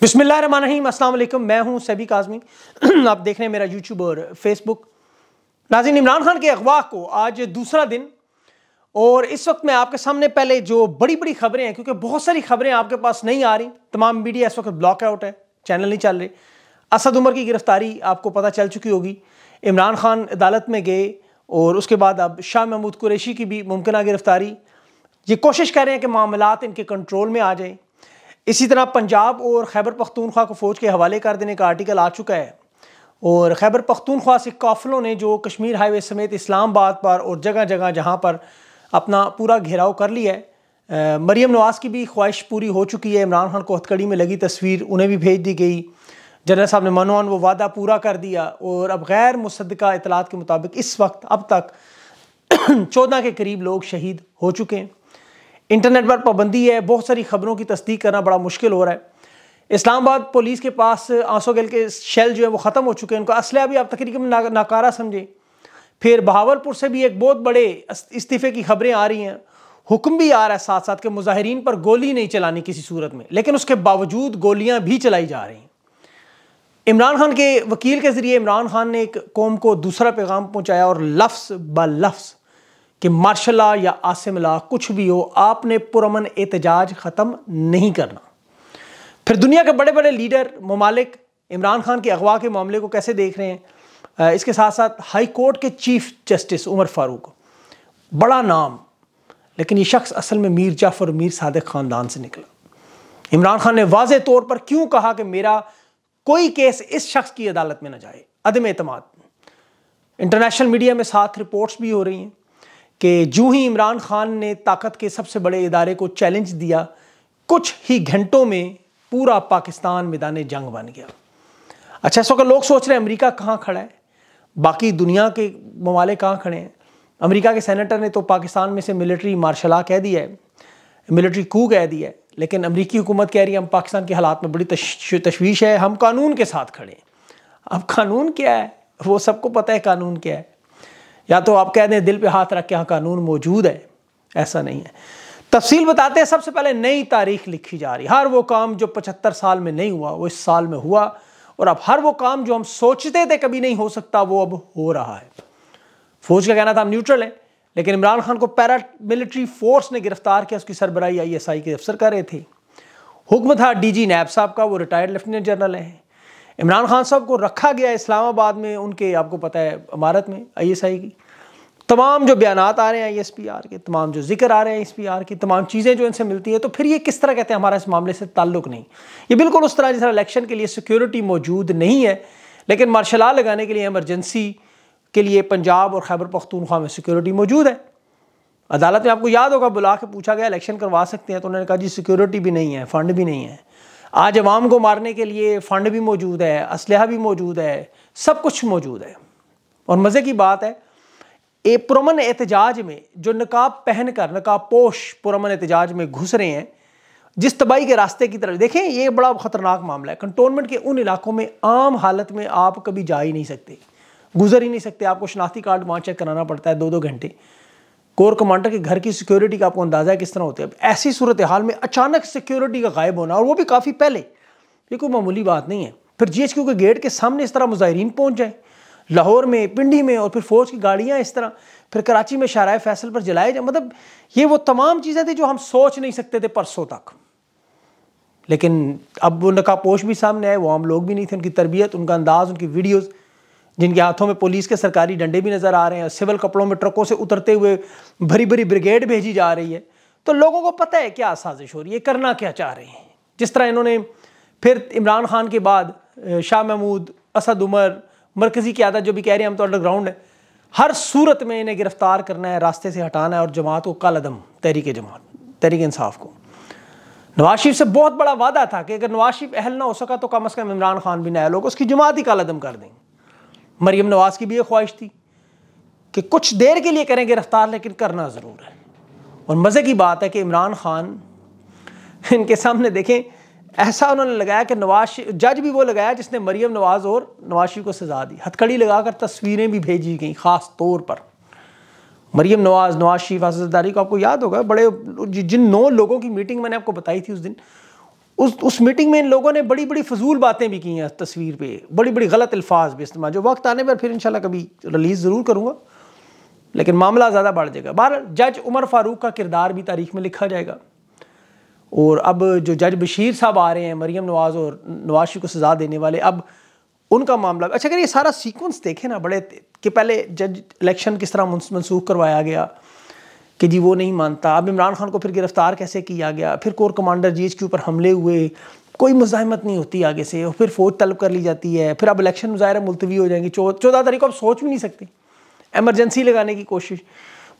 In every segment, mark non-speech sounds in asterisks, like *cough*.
बिस्मिल्लाम अस्सलाम मैं हूं सभी काजमी *clears throat* आप देख रहे हैं मेरा यूट्यूब और फेसबुक नाजिन इमरान खान के अगवा को आज दूसरा दिन और इस वक्त मैं आपके सामने पहले जो बड़ी बड़ी खबरें हैं क्योंकि बहुत सारी खबरें आपके पास नहीं आ रही तमाम मीडिया इस वक्त ब्लॉक आउट है चैनल नहीं चल रहे असद उमर की गिरफ्तारी आपको पता चल चुकी होगी इमरान खान अदालत में गए और उसके बाद अब शाह महमूद कुरैशी की भी मुमकिन गिरफ्तारी ये कोशिश कर रहे हैं कि मामला इनके कंट्रोल में आ जाएँ इसी तरह पंजाब और खैबर पख्तूनख्वा को फ़ौज के हवाले कर देने का आर्टिकल आ चुका है और खैबर पख्तूनख्वा से काफिलों ने जो कश्मीर हाईवे समेत इस्लामाबाद पर और जगह जगह जहाँ पर अपना पूरा घेराव कर लिया है मरीम नवाज़ की भी ख्वाहिश पूरी हो चुकी है इमरान खान को हथकड़ी में लगी तस्वीर उन्हें भी भेज दी गई जनरल साहब ने मनोन वो वादा पूरा कर दिया और अब गैर मुसदा इतलात के मुताबिक इस वक्त अब तक *clears throat* चौदह के करीब लोग शहीद हो चुके हैं इंटरनेट पर पाबंदी है बहुत सारी खबरों की तस्दीक करना बड़ा मुश्किल हो रहा है इस्लामाबाद पुलिस के पास आंसू गल के शेल जो है वो ख़त्म हो चुके हैं उनका असलह भी आप तकरीबन ना, नाकारा समझें फिर बहावलपुर से भी एक बहुत बड़े इस्तीफ़े की खबरें आ रही हैं हुक्म भी आ रहा है साथ साथ के मुजाहरीन पर गोली नहीं चलानी किसी सूरत में लेकिन उसके बावजूद गोलियाँ भी चलाई जा रही हैं इमरान खान के वकील के ज़रिए इमरान खान ने एक कौम को दूसरा पैगाम पहुँचाया और लफ्स ब लफ्स कि मार्शला या आसिमला कुछ भी हो आपने पुरमन एहतजाज ख़त्म नहीं करना फिर दुनिया के बड़े बड़े लीडर ममालिक इमरान खान के अगवा के मामले को कैसे देख रहे हैं इसके साथ साथ हाई कोर्ट के चीफ जस्टिस उमर फारूक बड़ा नाम लेकिन ये शख्स असल में मीर जाफ़र और मीर सादक ख़ानदान से निकला इमरान खान ने वाज तौर पर क्यों कहा कि मेरा कोई केस इस शख्स की अदालत में ना जाए अदम अतमाद इंटरनेशनल मीडिया में साथ रिपोर्ट्स भी हो रही हैं कि जूँ ही इमरान खान ने ताकत के सबसे बड़े इदारे को चैलेंज दिया कुछ ही घंटों में पूरा पाकिस्तान मैदान जंग बन गया अच्छा इस वक्त लोग सोच रहे हैं अमरीका कहाँ खड़ा है बाकी दुनिया के ममालिक कहाँ खड़े हैं अमरीका के सैनटर ने तो पाकिस्तान में से मिलिट्री मार्शला कह दिया है मिलिट्री कू कह दिया है लेकिन अमरीकी हुकूमत कह रही है हम पाकिस्तान के हालात में बड़ी तशवीश है हम कानून के साथ खड़े हैं अब कानून क्या है वो सबको पता है कानून क्या है या तो आप कह दें दिल पे हाथ रख के यहाँ कानून मौजूद है ऐसा नहीं है तफसील बताते हैं सबसे पहले नई तारीख लिखी जा रही हर वो काम जो पचहत्तर साल में नहीं हुआ वो इस साल में हुआ और अब हर वो काम जो हम सोचते थे कभी नहीं हो सकता वो अब हो रहा है फौज का कहना था हम न्यूट्रल हैं लेकिन इमरान खान को पैरा मिलिट्री फोर्स ने गिरफ्तार किया उसकी सरबराही आईएसआई के अफसर कर रहे थे हुक्म था डीजी नैब साहब का वो रिटायर्ड लेफ्टिनेंट जनरल हैं इमरान खान साहब को रखा गया इस्लामाबाद में उनके आपको पता है इमारत में आई एस आई की तमाम जो बयान आ रहे हैं आई एस पी आर के तमाम जो जिक्र आ रहे हैं एस पी आर की तमाम चीज़ें जो इनसे मिलती हैं तो फिर ये किस तरह कहते हैं हमारा इस मामले से ताल्लुक नहीं ये बिल्कुल उस तरह जिस तरह इलेक्शन के लिए सिक्योरिटी मौजूद नहीं है लेकिन मार्शला लगाने के लिए एमरजेंसी के लिए पंजाब और खैबर पख्तूनख्वा में सिक्योरिटी मौजूद है अदालत में आपको याद होगा बुला के पूछा गया इलेक्शन करवा सकते हैं तो उन्होंने कहा जी सिक्योरिटी भी नहीं है फंड भी नहीं है आज आवाम को मारने के लिए फ़ंड भी मौजूद है इसल भी मौजूद है सब कुछ मौजूद है और मज़े की बात है ए पुरमन एहतजाज में जो नकाब पहन कर नकाब पोश पुरमन एहतजाज में घुस रहे हैं जिस तबाही के रास्ते की तरफ देखें ये बड़ा ख़तरनाक मामला है कंटोनमेंट के उन इलाकों में आम हालत में आप कभी जा ही नहीं सकते गुजर ही नहीं सकते आपको शनाख्ती कार्ड वहाँ चेक कराना पड़ता है दो दो घंटे कोर कमांडर के घर की सिक्योरिटी का आपको अंदाज़ा है किस तरह होते है ऐसी सूरत हाल में अचानक सिक्योरिटी का गायब होना और वो भी काफ़ी पहले ये कोई मामूली बात नहीं है फिर जी एच क्यू के गेट के सामने इस तरह मुजाहरीन पहुँच जाए लाहौर में पिंडी में और फिर फ़ौज की गाड़ियाँ इस तरह फिर कराची में शराय फैसल पर जलाए जाए मतलब ये वो तमाम चीज़ें थी जो हम सोच नहीं सकते थे परसों तक लेकिन अब वो नकापोश भी सामने आए वो आम लोग भी नहीं थे उनकी तरबियत उनका अंदाज़ उनकी वीडियोज़ जिनके हाथों में पुलिस के सरकारी डंडे भी नज़र आ रहे हैं सिविल कपड़ों में ट्रकों से उतरते हुए भरी भरी ब्रिगेड भेजी जा रही है तो लोगों को पता है क्या साजिश हो रही है करना क्या चाह रहे हैं जिस तरह इन्होंने फिर इमरान खान के बाद शाह महमूद असद उमर मरकज़ी की आदत जो भी कह रहे हैं हम तो अंडरग्राउंड है हर सूरत में इन्हें गिरफ्तार करना है रास्ते से हटाना है और जमात को कालदम तहरीक जमात तहरीक इंसाफ को नवाज शरीफ से बहुत बड़ा वादा था कि अगर नवाज शरीफ अहल ना हो सका तो कम अज़ कम इमरान खान भी ना लोग होगा उसकी जमात ही कालदम कर देंगे मरियम नवाज की भी ये ख्वाहिश थी कि कुछ देर के लिए करें गिरफ्तार लेकिन करना ज़रूर है और मज़े की बात है कि इमरान खान इनके सामने देखें ऐसा उन्होंने लगाया कि नवाज जज भी वो लगाया जिसने मरियम नवाज और नवाशी को सजा दी हथकड़ी लगाकर तस्वीरें भी भेजी गई ख़ास तौर पर मरियम नवाज नवाज शरीफ आजदारी को आपको याद होगा बड़े जिन नौ लोगों की मीटिंग मैंने आपको बताई थी उस दिन उस उस मीटिंग में इन लोगों ने बड़ी बड़ी फजूल बातें भी की हैं तस्वीर पे बड़ी बड़ी गलत अल्फाज भी इस्तेमाल जो वक्त आने पर फिर इंशाल्लाह कभी रिलीज़ ज़रूर करूँगा लेकिन मामला ज़्यादा बढ़ जाएगा बहर जज उमर फारूक का किरदार भी तारीख में लिखा जाएगा और अब जो जज बशीर साहब आ रहे हैं मरीम नवाज़ और नवाज को सज़ा देने वाले अब उनका मामला अच्छा अगर ये सारा सीकुंस देखें ना बड़े कि पहले जज इलेक्शन किस तरह मनसूख करवाया गया कि जी वो नहीं मानता अब इमरान खान को फिर गिरफ़्तार कैसे किया गया फिर कोर कमांडर जी के ऊपर हमले हुए कोई मुजाहमत नहीं होती आगे से फिर फ़ौज तलब कर ली जाती है फिर अब इलेक्शन मुजाहरा मुलतवी हो जाएंगे चौदह तारीख को आप सोच भी नहीं सकते एमरजेंसी लगाने की कोशिश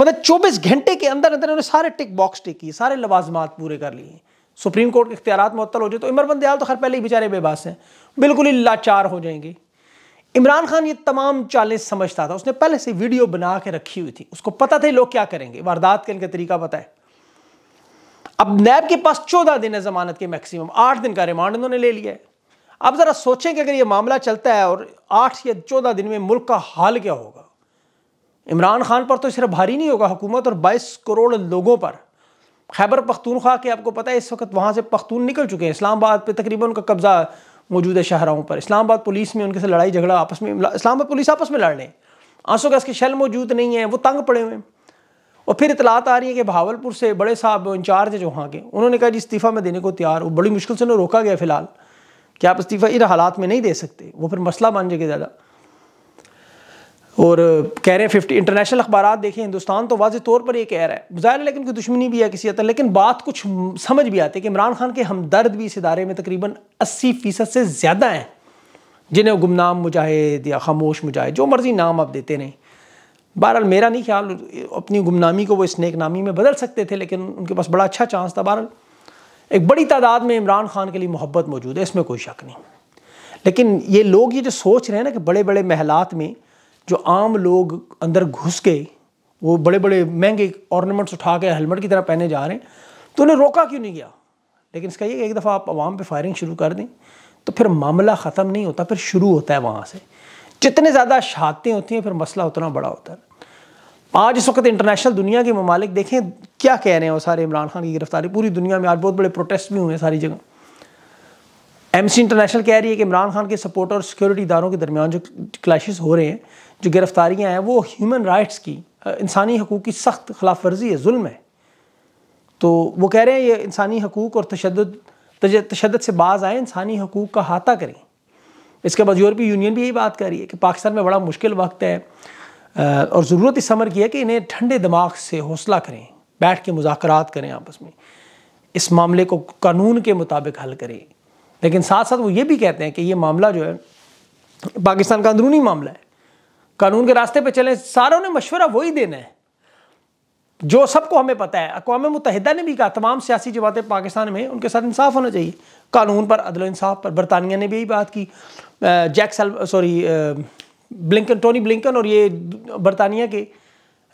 मतलब चौबीस घंटे के अंदर अंदर उन्होंने सारे टिक बॉक्स टिक किए सारे लवाजमात पूरे कर लिए सुप्रीम कोर्ट के इख्तियार मअतल हो जाए तो इमर बंदयाल तो खैर पहले ही बेचारे बेबास हैं बिल्कुल ही लाचार हो जाएंगे इमरान खान ये तमाम चालें समझता था उसने पहले से वीडियो बना के रखी हुई थी उसको पता था लोग क्या करेंगे वारदात का इनका तरीका पता है अब नैब के पास चौदह दिन है जमानत के मैक्सिमम आठ दिन का रिमांड उन्होंने ले लिया है अब ज़रा सोचें कि अगर ये मामला चलता है और आठ या चौदह दिन में मुल्क का हाल क्या होगा इमरान खान पर तो सिर्फ भारी नहीं होगा हुकूमत और बाईस करोड़ लोगों पर खैबर पख्तूनख्वा के आपको पता है इस वक्त वहाँ से पख्तून निकल चुके हैं इस्लामाबाद पर तकरीबन उनका कब्ज़ा मौजूदा शहरों पर इस्लामाबाद पुलिस में उनके से लड़ाई झगड़ा आपस में इस्लामाबाद पुलिस आपस में लड़ रहे हैं आंसू गैस के शल मौजूद नहीं है वो तंग पड़े हुए हैं और फिर इतलात आ रही है कि भावलपुर से बड़े साहब इंचार्ज है जो वहाँ के उन्होंने कहा जी इस्तीफ़ा मैं देने को तैयार हूँ बड़ी मुश्किल से उन्हें रोका गया फ़िलहाल कि आप इस्तीफ़ा इन हालात में नहीं दे सकते वो फिर मसला बन जाएगा ज़्यादा और कह रहे हैं फिफ्टी इंटरनेशनल अखबार देखें हिंदुस्तान तो वाजे तौर पर ये कह रहा है ज़ाहिर लेकिन कोई दुश्मनी भी है किसी हद लेकिन बात कुछ समझ भी आती है कि इमरान खान के हमदर्द भी इस इदारे में तकरीबन अस्सी फ़ीसद से ज़्यादा हैं जिन्हें गुमनाम मुजाहिद या खामोश मुजाहिद जो मर्ज़ी नाम आप देते रहें बहरहाल मेरा नहीं ख्याल अपनी गुमनामी को वो स्नेक नामी में बदल सकते थे लेकिन उनके पास बड़ा अच्छा चांस था बहरहाल एक बड़ी तादाद में इमरान खान के लिए मोहब्बत मौजूद है इसमें कोई शक नहीं लेकिन ये लोग ये जो सोच रहे हैं ना कि बड़े बड़े महलात में जो आम लोग अंदर घुस के वो बड़े बड़े महंगे ऑर्नामेंट्स उठा के हेलमेट की तरह पहने जा रहे हैं तो उन्हें रोका क्यों नहीं गया लेकिन इसका ये एक दफ़ा आप आवाम पे फायरिंग शुरू कर दें तो फिर मामला ख़त्म नहीं होता फिर शुरू होता है वहाँ से जितने ज़्यादा शहादतें होती हैं फिर मसला उतना बड़ा होता है आज इस वक्त इंटरनेशनल दुनिया के ममालिक देखें क्या कह रहे हैं वो सारे इमरान खान की गिरफ्तारी पूरी दुनिया में आज बहुत बड़े प्रोटेस्ट भी हुए हैं सारी जगह एमसी इंटरनेशनल कह रही है कि इमरान खान के सपोर्ट और सिक्योरिटी इदारों के दरमियान जो क्लैशेस हो रहे हैं जो गिरफ्तारियाँ हैं वो ह्यूमन राइट्स की इंसानी हकूक़ की सख्त खिलाफ वर्जी है जुल्म है तो वो कह रहे हैं ये इंसानी हकूक़ और तशद तशद से बाज आए इंसानी हकूक़ का हाथा करें इसके बाद यूरोपीय यूनियन भी यही बात कर रही है कि पाकिस्तान में बड़ा मुश्किल वक्त है और ज़रूरत इस समर की है कि इन्हें ठंडे दिमाग से हौसला करें बैठ के मुजाकर करें आपस में इस मामले को कानून के मुताबिक हल करें लेकिन साथ साथ वो ये भी कहते हैं कि ये मामला जो है पाकिस्तान का अंदरूनी मामला है कानून के रास्ते पे चलें सारों ने मशवरा वही देना है जो सबको हमें पता है अकवा मुतहदा ने भी कहा तमाम सियासी जमातें पाकिस्तान में उनके साथ इंसाफ होना चाहिए कानून पर अदल इंसाफ पर बरतानिया ने भी यही बात की जैक सल सॉरी ब्लिंकन टोनी ब्लिंकन और ये बरतानिया के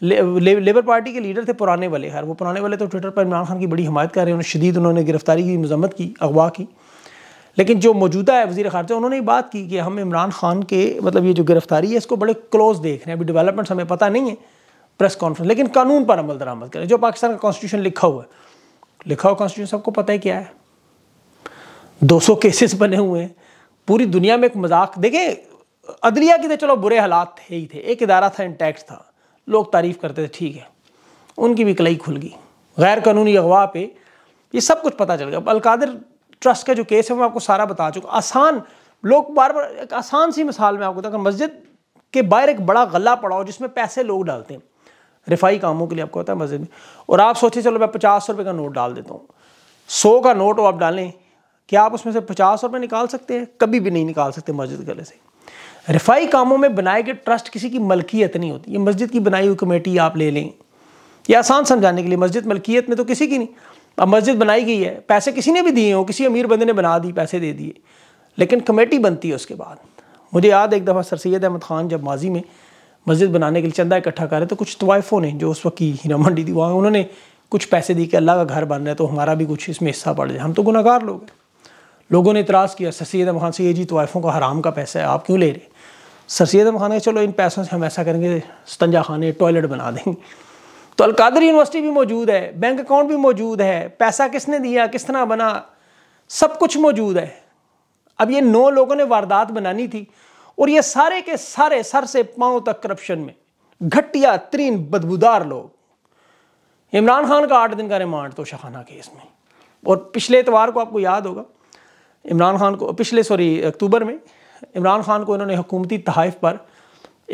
ले, ले, लेबर पार्टी के लीडर थे पुराने वाले हर वो पुराने वाले तो ट्विटर पर इमरान खान की बड़ी हमायत कर रहे हैं उन्होंने शदीद उन्होंने गिरफ्तारी की मजम्मत की अगवा की लेकिन जो मौजूदा है वजी खारजा उन्होंने ये बात की कि हम इमरान खान के मतलब ये जो गिरफ्तारी है इसको बड़े क्लोज देख रहे हैं अभी डेवलपमेंट्स हमें पता नहीं है प्रेस कॉन्फ्रेंस लेकिन कानून पर अमल दरामद करें जो पाकिस्तान का कॉन्स्टिट्यूशन लिखा हुआ है लिखा हुआ कॉन्स्टिट्यूशन सबको पता है क्या है सौ केसेस बने हुए हैं पूरी दुनिया में एक मजाक देखें अदलिया के तो चलो बुरे हालात थे ही थे एक इदारा था इंटैक्ट था लोग तारीफ करते थे ठीक है उनकी भी कलई खुल गई गैर कानूनी अगवा पे ये सब कुछ पता चल गया अब अलकादर ट्रस्ट का जो केस है वो मैं आपको सारा बता चुका आसान लोग बार बार एक आसान सी मिसाल में आपको अगर मस्जिद के बाहर एक बड़ा गला पड़ा हो जिसमें पैसे लोग डालते हैं रिफाई कामों के लिए आपको होता है मस्जिद में और आप सोचिए चलो मैं पचास रुपये का नोट डाल देता हूँ सौ का नोट आप डालें क्या आप उसमें से पचास रुपये निकाल सकते हैं कभी भी नहीं निकाल सकते मस्जिद गले से रिफाई कामों में बनाए गए ट्रस्ट किसी की मलकियत नहीं होती ये मस्जिद की बनाई हुई कमेटी आप ले लें ये आसान समझाने के लिए मस्जिद मलकियत में तो किसी की नहीं अब मस्जिद बनाई गई है पैसे किसी ने भी दिए हो किसी अमीर बंदे ने बना दी पैसे दे दिए लेकिन कमेटी बनती है उसके बाद मुझे याद एक दफ़ा सर सैद अहमद ख़ान जब माजी में मस्जिद बनाने के लिए चंदा इकट्ठा करे तो कुछ तवाइफ़ों ने जो उस वक्त की हीरा मंडी थी वहाँ उन्होंने कुछ पैसे दी कि अल्लाह का घर बन रहा है तो हमारा भी कुछ इसमें हिस्सा पड़ जाए हम तो गुनागार लोग हैं लोगों ने इतराज़ किया सर सैद अहमद ख़ान से ये जी तवाइफ़ों का हराम का पैसा है आप क्यों ले रहे सर सैद अहमद ख़ान ने चलो इन पैसों से हम ऐसा करेंगे स्तंजा खाने टॉयलेट बना देंगे तो अलकादर यूनिवर्सिटी भी मौजूद है बैंक अकाउंट भी मौजूद है पैसा किसने दिया किस तरह बना सब कुछ मौजूद है अब ये नौ लोगों ने वारदात बनानी थी और ये सारे के सारे सर से पांव तक करप्शन में घटिया तरीन बदबूदार लोग इमरान खान का आठ दिन का रिमांड तो शाहाना केस में और पिछले इतवार को आपको याद होगा इमरान खान को पिछले सॉरी अक्टूबर में इमरान खान को इन्होंने हुकूमती तहफ़ पर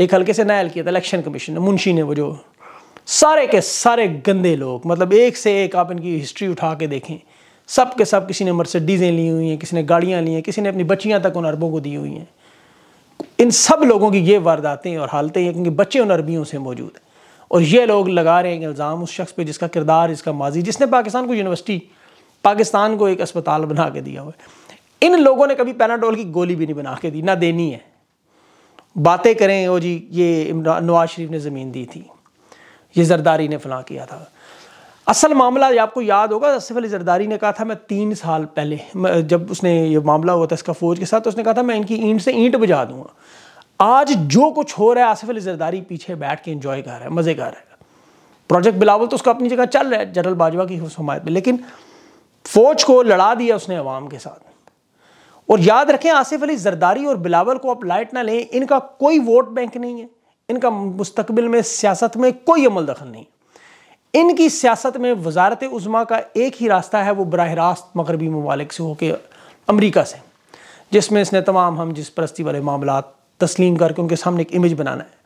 एक हल्के से नायल किया था इलेक्शन कमीशन ने मुंशी ने वो जो सारे के सारे गंदे लोग मतलब एक से एक आप इनकी हिस्ट्री उठा के देखें सब के सब किसी ने मर्सिडीज़ें ली हुई हैं किसी ने गाड़ियाँ ली हैं किसी ने अपनी बच्चियाँ तक उन अरबों को दी हुई हैं इन सब लोगों की ये वारदातें और हालतें हैं क्योंकि बच्चे उन अरबियों से मौजूद हैं और ये लोग लगा रहे हैं इल्ज़ाम उस शख्स पर जिसका किरदार इसका माजी जिसने पाकिस्तान को यूनिवर्सिटी पाकिस्तान को एक अस्पताल बना के दिया हुआ है इन लोगों ने कभी पैनाडोल की गोली भी नहीं बना के दी ना देनी है बातें करें ओ जी ये नवाज शरीफ ने ज़मीन दी थी ये जरदारी ने फलां किया था असल मामला आपको याद होगा असफ अली जरदारी ने कहा था मैं तीन साल पहले जब उसने ये मामला हुआ था इसका फौज के साथ तो उसने कहा था मैं इनकी ईंट से ईंट बजा दूंगा आज जो कुछ हो रहा है आसिफ अली जरदारी पीछे बैठ के इंजॉय कर रहा है मज़े कर रहा है प्रोजेक्ट बिलावल तो उसका अपनी जगह चल रहा है जनरल बाजवा की हमायत में लेकिन फौज को लड़ा दिया उसने अवाम के साथ और याद रखें आसिफ अली जरदारी और बिलावल को आप लाइट ना लें इनका कोई वोट बैंक नहीं है इनका मुस्तबिल में सियासत में कोई अमल दखल नहीं इनकी सियासत में वजारत उज़मा का एक ही रास्ता है वो बरह रास्त मगरबी ममालिक से होकर अमरीका से जिसमें इसने तमाम हम जिस परस्ती वाले मामला तस्लीम करके उनके सामने एक इमेज बनाना है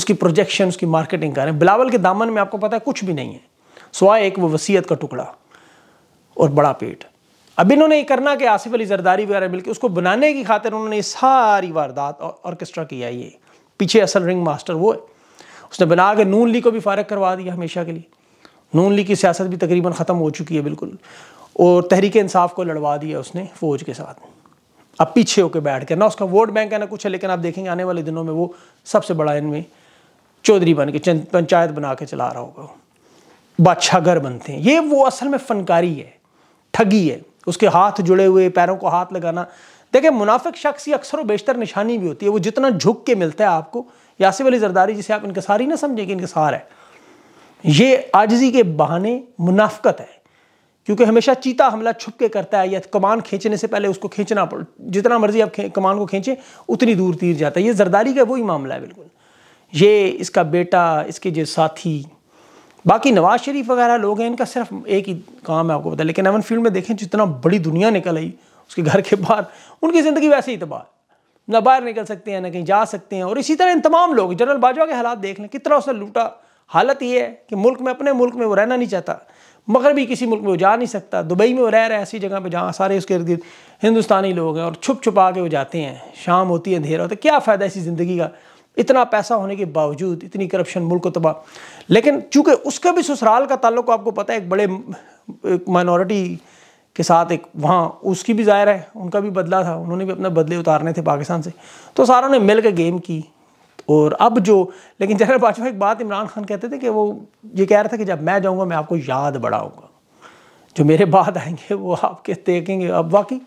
उसकी प्रोजेक्शन उसकी मार्केटिंग करें बिलावल के दामन में आपको पता है कुछ भी नहीं है सवाए एक वो वसीयत का टुकड़ा और बड़ा पेट अब इन्होंने ये करना कि आसिफ अली जरदारी वगैरह मिलकर उसको बनाने की खातिर उन्होंने सारी वारदात और ऑर्केस्ट्रा किया ये पीछे असल रिंग मास्टर वो है उसने बना के नून ली को भी फारग करवा दिया हमेशा के लिए नून ली की सियासत भी तकरीबन ख़त्म हो चुकी है बिल्कुल और तहरीक इंसाफ को लड़वा दिया उसने फ़ौज के साथ अब पीछे होकर बैठ के ना उसका वोट बैंक है ना कुछ है लेकिन आप देखेंगे आने वाले दिनों में वो सबसे बड़ा इनमें चौधरी बन के पंचायत बना के चला रहा होगा बादशाह घर बनते हैं ये वो असल में फनकारी है ठगी है उसके हाथ जुड़े हुए पैरों को हाथ लगाना देखिए मुनाफिक शख्स की अक्सर बेशतर निशानी भी होती है वो जितना झुक के मिलता है आपको यासिफ अली जरदारी जिसे आप इनकसार ही ना समझें कि इनकसार है ये आजजी के बहाने मुनाफ्त है क्योंकि हमेशा चीता हमला छुप के करता है या कमान खींचने से पहले उसको खींचना पड़ जितना मर्जी आप कमान को खींचें उतनी दूर तीर जाता है ये जरदारी का वही मामला है बिल्कुल ये इसका बेटा इसके जो साथी बाकी नवाज शरीफ वगैरह लोग हैं इनका सिर्फ एक ही काम है आपको पता लेकिन एवन फील्ड में देखें जितना बड़ी दुनिया निकल आई उसके घर के बाहर उनकी ज़िंदगी वैसे ही तबाह ना बाहर निकल सकते हैं ना कहीं जा सकते हैं और इसी तरह इन तमाम लोग जनरल बाजवा के हालात देख लें कितना उसने लूटा हालत ये है कि मुल्क में अपने मुल्क में वो रहना नहीं चाहता मगर भी किसी मुल्क में वो जा नहीं सकता दुबई में वो रह रहे हैं ऐसी जगह पे जहाँ सारे उसके इर्द गिर्द हिंदुस्तानी लोग हैं और छुप छुपा के वो जाते हैं शाम होती है अंधेरा होता है क्या फ़ायदा इसी ज़िंदगी का इतना पैसा होने के बावजूद इतनी करप्शन मुल्क को तबाह लेकिन चूँकि उसका भी ससुराल का ताल्लुक आपको पता है एक बड़े माइनॉरिटी के साथ एक वहाँ उसकी भी ज़ाहिर है उनका भी बदला था उन्होंने भी अपने बदले उतारने थे पाकिस्तान से तो सारों ने मिल के गेम की और अब जो लेकिन जनरल बाजवा एक बात इमरान खान कहते थे कि वो ये कह रहा था कि जब मैं जाऊँगा मैं आपको याद बढ़ाऊँगा जो मेरे बाद आएंगे वो आपके देखेंगे अब वाकई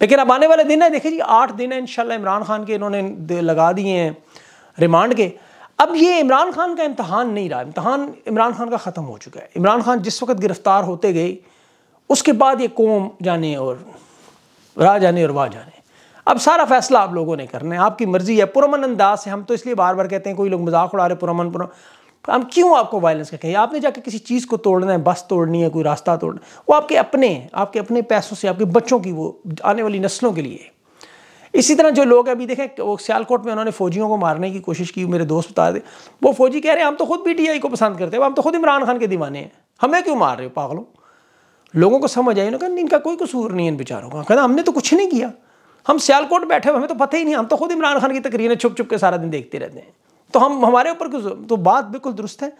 लेकिन अब आने वाले दिन है देखिए जी आठ दिन है इन इमरान खान के इन्होंने लगा दिए हैं रिमांड के अब ये इमरान खान का इम्तहान नहीं रहा इम्तहान इमरान खान का ख़त्म हो चुका है इमरान खान जिस वक्त गिरफ़्तार होते गए उसके बाद ये कौम जाने और रा जाने और वाह जाने अब सारा फैसला आप लोगों ने करना है आपकी मर्ज़ी है पुरमन अंदाज से हम तो इसलिए बार बार कहते हैं कोई लोग मजाक उड़ा रहे पुरमन पुरम हम क्यों आपको वायलेंस का कहें आपने जाके किसी चीज़ को तोड़ना है बस तोड़नी है कोई रास्ता तोड़ना वो आपके अपने आपके अपने पैसों से आपके बच्चों की वो आने वाली नस्लों के लिए इसी तरह जो लोग अभी देखें वो सियालकोट में उन्होंने फौजियों को मारने की कोशिश की मेरे दोस्त बता दें वो फौजी कह रहे हैं हम तो खुद पीटीआई को पसंद करते हैं हम तो खुद इमरान खान के दीवाने हैं हमें क्यों मार रहे हो पागलों लोगों को समझ आई उन्होंने इनका कोई कसूर नहीं है इन बेचारों का कहना हमने तो कुछ नहीं किया हम सियालकोट बैठे हुए हमें तो पता ही नहीं हम तो खुद इमरान खान की तकरीरें छुप छुप के सारा दिन देखते रहते हैं तो हम हमारे ऊपर तो बात बिल्कुल दुरुस्त है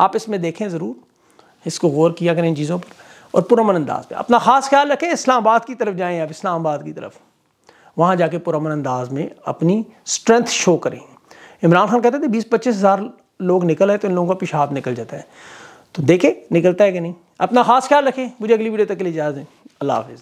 आप इसमें देखें ज़रूर इसको गौर किया करें इन चीज़ों पर और पुरमन अंदाज में अपना ख़ास ख्याल रखें इस्लामाबाद की तरफ जाएँ आप इस्लामाबाद की तरफ वहाँ जाके पुरमन अंदाज में अपनी स्ट्रेंथ शो करें इमरान खान कहते थे बीस पच्चीस हज़ार लोग निकल आए तो इन लोगों का पेशाब निकल जाता है तो देखें निकलता है कि नहीं अपना खास ख्याल रखें मुझे अगली वीडियो तक के लिए इजाज़ दें अल्लाह हाफिज़